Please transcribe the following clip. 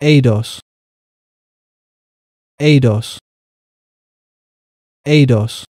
Eidos. Eidos. Eidos.